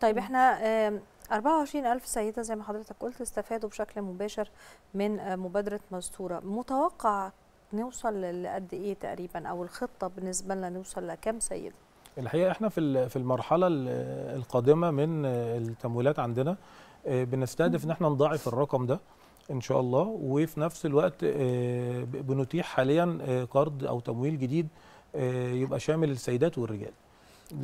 طيب احنا 24000 سيده زي ما حضرتك قلت استفادوا بشكل مباشر من آه، مبادره مستوره متوقع نوصل لقد ايه تقريبا او الخطه بالنسبه لنا نوصل لكام سيده الحقيقه احنا في في المرحله القادمه من آه، التمويلات عندنا آه، بنستهدف ان احنا نضاعف الرقم ده ان شاء الله وفي نفس الوقت بنتيح حاليا قرض او تمويل جديد يبقى شامل السيدات والرجال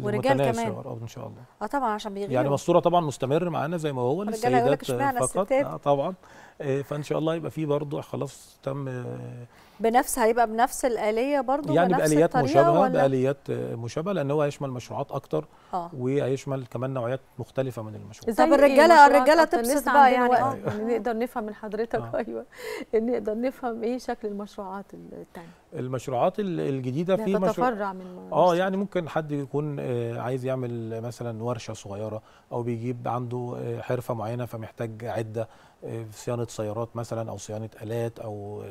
ورجال كمان ان شاء الله اه طبعا عشان بيغيروا يعني الصوره طبعا مستمر معانا زي ما هو للسيدات فقط آه طبعا آه، فان شاء الله يبقى في برضه خلاص تم آه، بنفس هيبقى بنفس الاليه برضه يعني بنفس باليات مشابهه ولا؟ باليات آه، مشابهه لان هو هيشمل مشروعات اكتر آه. وهيشمل كمان نوعيات مختلفه من المشروعات طب إيه الرجاله الرجاله تبسط بقى يعني آه. يعني نقدر نفهم من حضرتك آه. ايوه نقدر نفهم ايه شكل المشروعات الثانيه المشروعات الجديده في مشروع من اه يعني ممكن حد يكون عايز يعمل مثلا ورشه صغيره او بيجيب عنده حرفه معينه فمحتاج عده في صيانه سيارات مثلا او صيانه الات او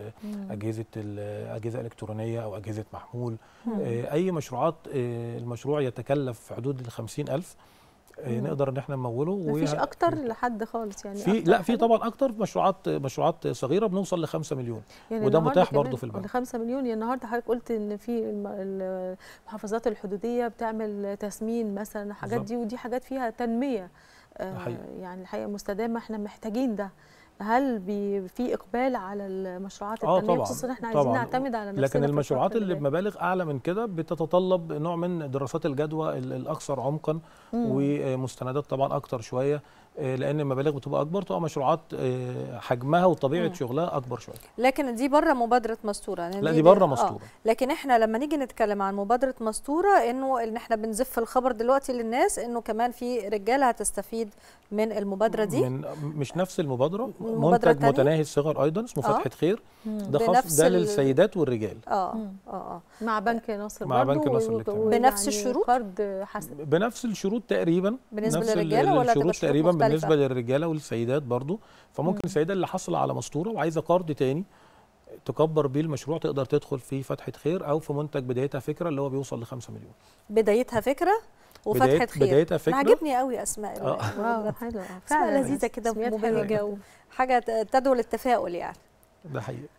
اجهزه اجهزه الكترونيه او اجهزه محمول آه، اي مشروعات آه، المشروع يتكلف في حدود ال 50000 آه، نقدر ان احنا نموله مفيش فيش اكتر لحد خالص يعني في لا في طبعا اكتر مشروعات مشروعات صغيره بنوصل ل 5 مليون يعني وده متاح برضه في البنك يعني 5 مليون يعني النهارده حضرتك قلت ان في المحافظات الحدوديه بتعمل تسمين مثلا الحاجات دي ودي حاجات فيها تنميه آه يعني الحقيقه مستدامه احنا محتاجين ده هل بي في اقبال على المشروعات آه، التنميه آه خصوصا احنا عايزين طبعاً. نعتمد على لكن المشروعات اللي بمبالغ اعلى من كده بتتطلب نوع من دراسات الجدوى الاكثر عمقا مم. ومستندات طبعا اكثر شويه آه، لان المبالغ بتبقى اكبر تبقى مشروعات آه، حجمها وطبيعه مم. شغلها اكبر شويه لكن دي بره مبادره مستوره يعني لا دي, دي بره مستوره آه. لكن احنا لما نيجي نتكلم عن مبادره مستوره انه ان احنا بنزف الخبر دلوقتي للناس انه كمان في رجاله هتستفيد من المبادره دي من مش نفس المبادره منتج متناهي الصغر ايضا اسمه آه. فتحه خير ده خاص ده للسيدات والرجال اه اه اه مع بنك ناصر مع بنك ناصر الاجتماعي بنفس يعني الشروط قرض حسن بنفس الشروط تقريبا بالنسبه للرجاله ولا الشروط تقريبا بالنسبه للرجاله والسيدات برضو فممكن السيده اللي حصل على مستوره وعايزه قرض تاني تكبر بيه المشروع تقدر تدخل في فتحه خير او في منتج بدايتها فكره اللي هو بيوصل ل 5 مليون بدايتها فكره وفتحت خير بدايتها فكره عاجبني قوي اسماء اه حلوه اسماء لذيذه كده ومبهجه حاجه تدعو للتفاؤل يعني ده حقيقي